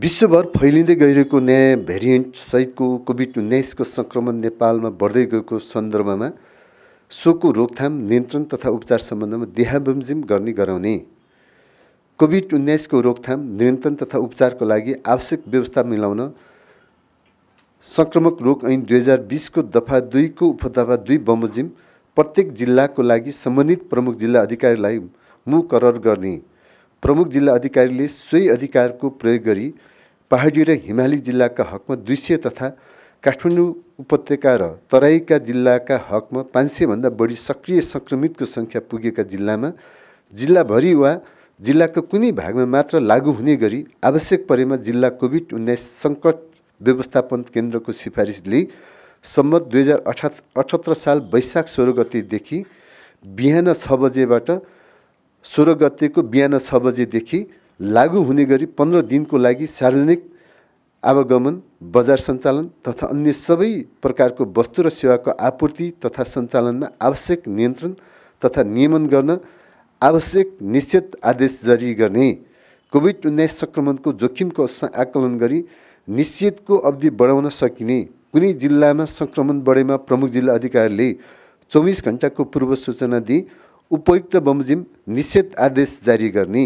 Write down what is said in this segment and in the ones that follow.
विश्वभर फैलिँदै गइरहेको नयाँ सहितको कोभिड उन्नाइसको सङ्क्रमण नेपालमा बढ्दै गएको सन्दर्भमा सोको रोकथाम नियन्त्रण तथा उपचार सम्बन्धमा देहाबुम्जिम गर्ने गराउने कोभिड उन्नाइसको रोकथाम नियन्त्रण तथा उपचारको लागि आवश्यक व्यवस्था मिलाउन सङ्क्रमक रोग ऐन दुई हजार बिसको दफा दुईको उपदफा दुई बमोजिम प्रत्येक जिल्लाको लागि सम्बन्धित प्रमुख जिल्ला अधिकारीलाई मुकरर गर्ने प्रमुख जिल्ला अधिकारीले सोही अधिकारको प्रयोग गरी पहाडी र हिमाली जिल्लाका हकमा दुई सय तथा काठमाडौँ उपत्यका र तराईका जिल्लाका हकमा पाँच सयभन्दा बढी सक्रिय सङ्क्रमितको सङ्ख्या पुगेका जिल्लामा जिल्लाभरि वा जिल्लाको कुनै भागमा मात्र लागू हुने गरी आवश्यक परेमा जिल्ला कोभिड उन्नाइस सङ्कट व्यवस्थापन केन्द्रको सिफारिसले सम्म दुई हजार अठा अठहत्तर साल वैशाख सोह्र गतिदेखि बिहान छ बजेबाट सोह्र गतेको बिहान छ बजेदेखि लागू हुने गरी पन्ध्र दिनको लागि सार्वजनिक आवागमन बजार सञ्चालन तथा अन्य सबै प्रकारको वस्तु र सेवाको आपूर्ति तथा सञ्चालनमा आवश्यक नियन्त्रण तथा नियमन गर्न आवश्यक निश्चित आदेश जारी गर्ने कोभिड उन्नाइस सङ्क्रमणको जोखिमको आकलन गरी निश्चितको अवधि बढाउन सकिने कुनै जिल्लामा सङ्क्रमण बढेमा प्रमुख जिल्ला अधिकारीले चौबिस घन्टाको पूर्व सूचना दिई उपयुक्त बमोजिम निषेध आदेश जारी गर्ने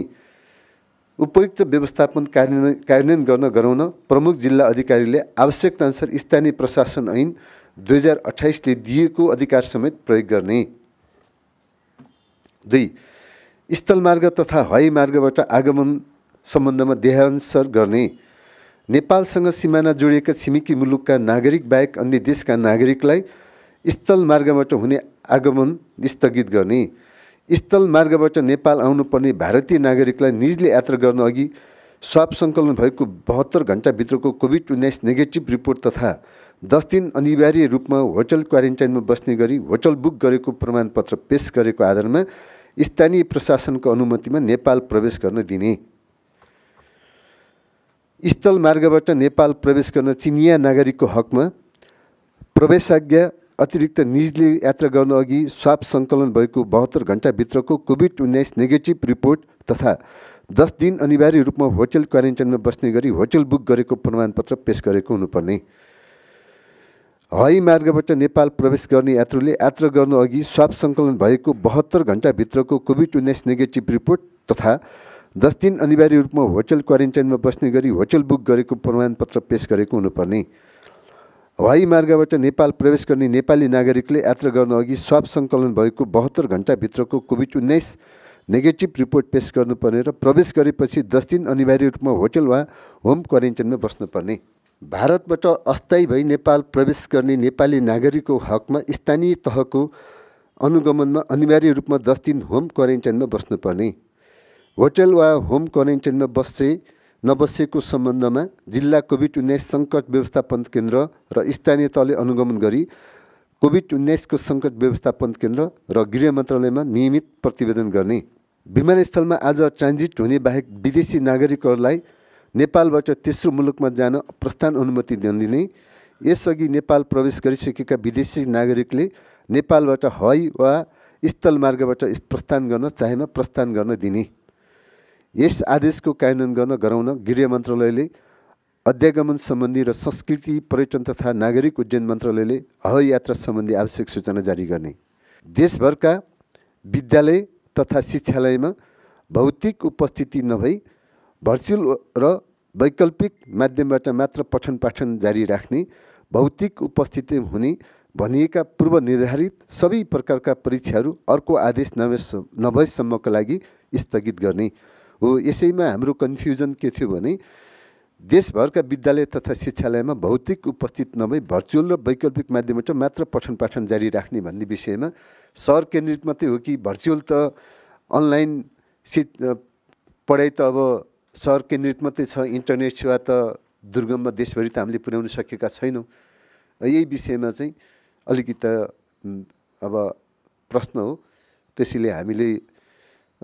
उपयुक्त व्यवस्थापन कार्यान्वयन कार्यान्वयन गर्न गराउन प्रमुख जिल्ला अधिकारीले आवश्यकताअनुसार स्थानीय प्रशासन ऐन दुई हजार अठाइसले दिएको अधिकार समेत प्रयोग गर्ने दुई स्थलमार्ग तथा हवाई मार्गबाट आगमन सम्बन्धमा देहान्सर गर्ने नेपालसँग सिमाना जोडिएका छिमेकी मुलुकका नागरिक बाहेक अन्य देशका नागरिकलाई स्थल मार्गबाट हुने आगमन स्थगित गर्ने स्थल मार्गबाट नेपाल आउनुपर्ने भारतीय नागरिकलाई निजले यात्रा गर्न अघि स्वाप सङ्कलन भएको बहत्तर घन्टाभित्रको कोभिड उन्नाइस नेगेटिभ रिपोर्ट तथा दस दिन अनिवार्य रूपमा होटल क्वारेन्टाइनमा बस्ने गरी होटल बुक गरेको प्रमाणपत्र पेस गरेको आधारमा स्थानीय प्रशासनको अनुमतिमा नेपाल प्रवेश गर्न दिने स्थल मार्गबाट नेपाल प्रवेश गर्न चिनिया नागरिकको हकमा प्रवेशाज्ञा अतिरिक्त निजले यात्रा गर्न अघि स्वाप सङ्कलन भएको बहत्तर घन्टाभित्रको कोभिड उन्नाइस नेगेटिभ रिपोर्ट तथा दस दिन अनिवार्य रूपमा होटल क्वारेन्टाइनमा बस्ने गरी होटल बुक गरेको प्रमाणपत्र पेस गरेको हुनुपर्ने हवाई मार्गबाट नेपाल प्रवेश गर्ने यात्रुले यात्रा गर्नु अघि स्वाप सङ्कलन भएको बहत्तर घन्टाभित्रको कोभिड उन्नाइस नेगेटिभ रिपोर्ट तथा दस दिन अनिवार्य रूपमा होटल क्वारेन्टाइनमा बस्ने गरी होटल बुक गरेको प्रमाणपत्र पेस गरेको हुनुपर्ने हवाई मार्गबाट नेपाल प्रवेश गर्ने नेपाली नागरिकले यात्रा गर्न अघि स्वाप सङ्कलन भएको बहत्तर घन्टाभित्रको कोभिड उन्नाइस नेगेटिभ रिपोर्ट पेस गर्नुपर्ने र प्रवेश गरेपछि दस दिन अनिवार्य रूपमा होटल वा होम क्वारेन्टाइनमा बस्नुपर्ने भारतबाट अस्थायी भई नेपाल प्रवेश गर्ने नेपाली नागरिकको हकमा स्थानीय तहको अनुगमनमा अनिवार्य रूपमा दस दिन होम क्वारेन्टाइनमा बस्नुपर्ने होटल वा होम क्वारेन्टाइनमा बस्छ नबसेको सम्बन्धमा जिल्ला कोभिड उन्नाइस सङ्कट व्यवस्थापन केन्द्र र स्थानीय तहले अनुगमन गरी कोभिड उन्नाइसको सङ्कट व्यवस्थापन केन्द्र र गृह मन्त्रालयमा नियमित प्रतिवेदन गर्ने विमानस्थलमा आज ट्रान्जिट हुने बाहेक विदेशी नागरिकहरूलाई नेपालबाट तेस्रो मुलुकमा जान प्रस्थान अनुमति नदिने यसअघि नेपाल प्रवेश गरिसकेका विदेशी नागरिकले नेपालबाट हवाई वा स्थल मार्गबाट प्रस्थान गर्न चाहेमा प्रस्थान गर्न दिने यस आदेशको कार्यान्वयन गर्न गराउन गृह मन्त्रालयले अध्यागमन सम्बन्धी र संस्कृति पर्यटन तथा नागरिक उड्डयन मन्त्रालयले हवाई सम्बन्धी आवश्यक सूचना जारी गर्ने देशभरका विद्यालय तथा शिक्षालयमा भौतिक उपस्थिति नभई भर्चुअल र वैकल्पिक माध्यमबाट मात्र पठन पाठन जारी राख्ने भौतिक उपस्थिति हुने भनिएका पूर्व निर्धारित सबै प्रकारका परीक्षाहरू अर्को आदेश नभएसम्मका लागि स्थगित गर्ने हो यसैमा हाम्रो कन्फ्युजन के थियो भने देशभरका विद्यालय तथा शिक्षालयमा भौतिक उपस्थित नभई भर्चुअल र वैकल्पिक माध्यमबाट मात्र पठन पाठन जारी राख्ने भन्ने विषयमा सहर केन्द्रित मात्रै हो कि भर्चुअल त अनलाइन सि पढाइ त अब सहर केन्द्रित मात्रै छ इन्टरनेट सेवा त दुर्गममा देशभरि त हामीले पुर्याउन सकेका छैनौँ यही विषयमा चाहिँ अलिकति अब प्रश्न हो त्यसैले हामीले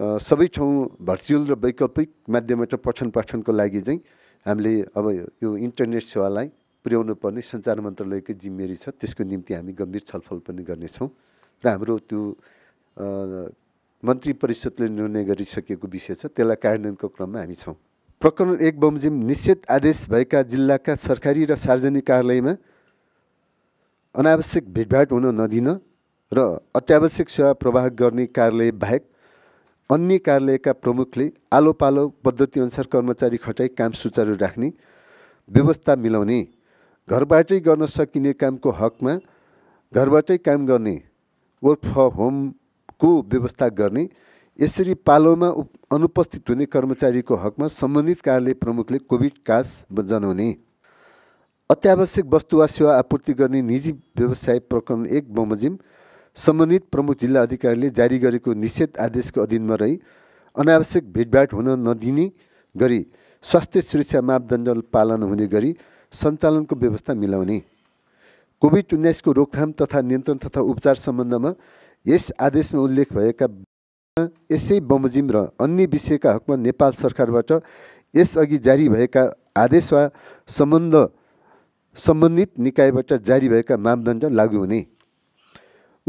सबै ठाउँ भर्चुअल र वैकल्पिक माध्यमबाट पठन पाठनको लागि चाहिँ हामीले अब यो इन्टरनेट सेवालाई पुर्याउनु पर्ने सञ्चार मन्त्रालयकै जिम्मेवारी छ त्यसको निम्ति हामी गम्भीर छलफल पनि गर्नेछौँ र हाम्रो त्यो मन्त्री परिषदले निर्णय गरिसकेको विषय छ त्यसलाई कार्यान्वयनको क्रममा हामी छौँ प्रकरण एक बमजिम निश्चित आदेश भएका जिल्लाका सरकारी र सार्वजनिक कार्यालयमा अनावश्यक भेटभाट हुन नदिन र अत्यावश्यक सेवा प्रवाह गर्ने कार्यालय बाहेक अन्य कार्यालयका प्रमुखले आलो पालो पद्धतिअनुसार कर्मचारी खटाई काम सुचारू राख्ने व्यवस्था मिलाउने घरबाटै गर्न सकिने कामको हकमा घरबाटै काम गर्ने वर्क फ्रम होमको व्यवस्था गर्ने यसरी पालोमा अनुपस्थित हुने कर्मचारीको हकमा सम्बन्धित कार्यालय प्रमुखले कोभिड कास जनाउने अत्यावश्यक वस्तु वा सेवा आपूर्ति गर्ने निजी व्यवसाय प्रकरण एक बमोजिम सम्बन्धित प्रमुख जिल्ला अधिकारीले जारी गरेको निषेध आदेशको अधीनमा रही अनावश्यक भेटभाट हुन नदिने गरी स्वास्थ्य सुरक्षा मापदण्ड पालन हुने गरी सञ्चालनको व्यवस्था मिलाउने कोभिड उन्नाइसको रोकथाम तथा नियन्त्रण तथा उपचार सम्बन्धमा यस आदेशमा उल्लेख भएका यसै बमोजिम र अन्य विषयका हकमा नेपाल सरकारबाट यसअघि जारी भएका आदेश वा सम्बन्ध सम्बन्धित निकायबाट जारी भएका मापदण्ड लागू हुने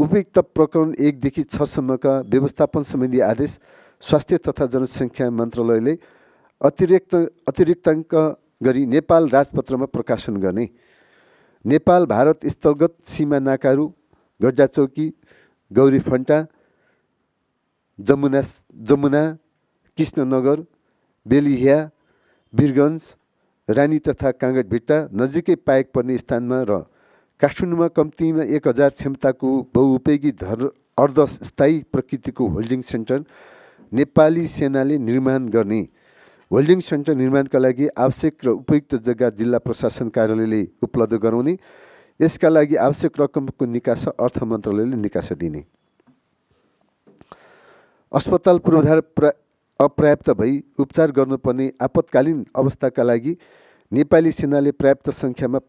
उपयुक्त प्रकरण एकदेखि छसम्मका व्यवस्थापन सम्बन्धी आदेश स्वास्थ्य तथा जनसङ्ख्या मन्त्रालयले अतिरिक्त अतिरिक्ताङ्क गरी नेपाल राजपत्रमा प्रकाशन गर्ने नेपाल भारत स्थलगत सीमा नाकाहरू गड्डाचौकी गौरी फन्टा जमुना जमुना कृष्णनगर बेलिहिया बिरगन्ज रानी तथा काँगडभिट्टा नजिकै पाएक पर्ने स्थानमा र काठमाडौँमा कम्तीमा एक हजार क्षमताको बहुउपयोगी धर अर्धस्थायी प्रकृतिको होल्डिङ सेन्टर नेपाली सेनाले निर्माण गर्ने होल्डिङ सेन्टर निर्माणका लागि आवश्यक र उपयुक्त जग्गा जिल्ला प्रशासन कार्यालयले उपलब्ध गराउने यसका लागि आवश्यक रकमको निकास अर्थ मन्त्रालयले निकास दिने अस्पताल पूर्वाधार प्रा अपर्याप्त भई उपचार गर्नुपर्ने आपतकालीन अवस्थाका लागि नेपाली सेनाले पर्याप्त सङ्ख्यामा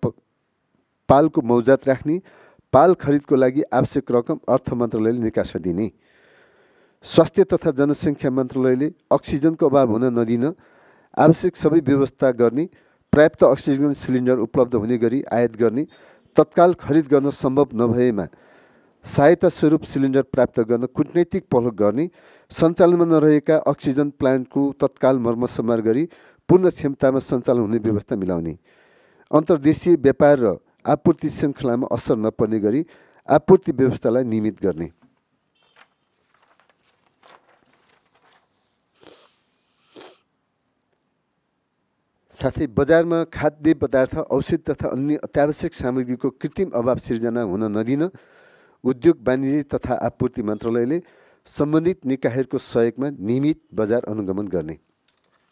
पालको मौजात राख्ने पाल खरिदको लागि आवश्यक रकम अर्थ मन्त्रालयले निकासा दिने स्वास्थ्य तथा जनसङ्ख्या मन्त्रालयले अक्सिजनको अभाव हुन नदिन आवश्यक सबै व्यवस्था गर्ने पर्याप्त अक्सिजन सिलिन्डर उपलब्ध हुने गरी आयात गर्ने तत्काल खरिद गर्न सम्भव नभएमा सहायता स्वरूप सिलिन्डर प्राप्त गर्न कुटनैतिक पहल गर्ने सञ्चालनमा नरहेका अक्सिजन प्लान्टको तत्काल मर्मसम्मार गरी पूर्ण क्षमतामा सञ्चालन हुने व्यवस्था मिलाउने अन्तर्देशीय व्यापार र आपूर्ति श्रृङ्खलामा असर नपर्ने गरी आपूर्ति व्यवस्थालाई नियमित गर्ने साथै बजारमा खाद्य पदार्थ औषध तथा अन्य अत्यावश्यक सामग्रीको कृत्रिम अभाव सिर्जना हुन नदिन उद्योग वाणिज्य तथा आपूर्ति मन्त्रालयले सम्बन्धित निकायहरूको सहयोगमा नियमित बजार अनुगमन गर्ने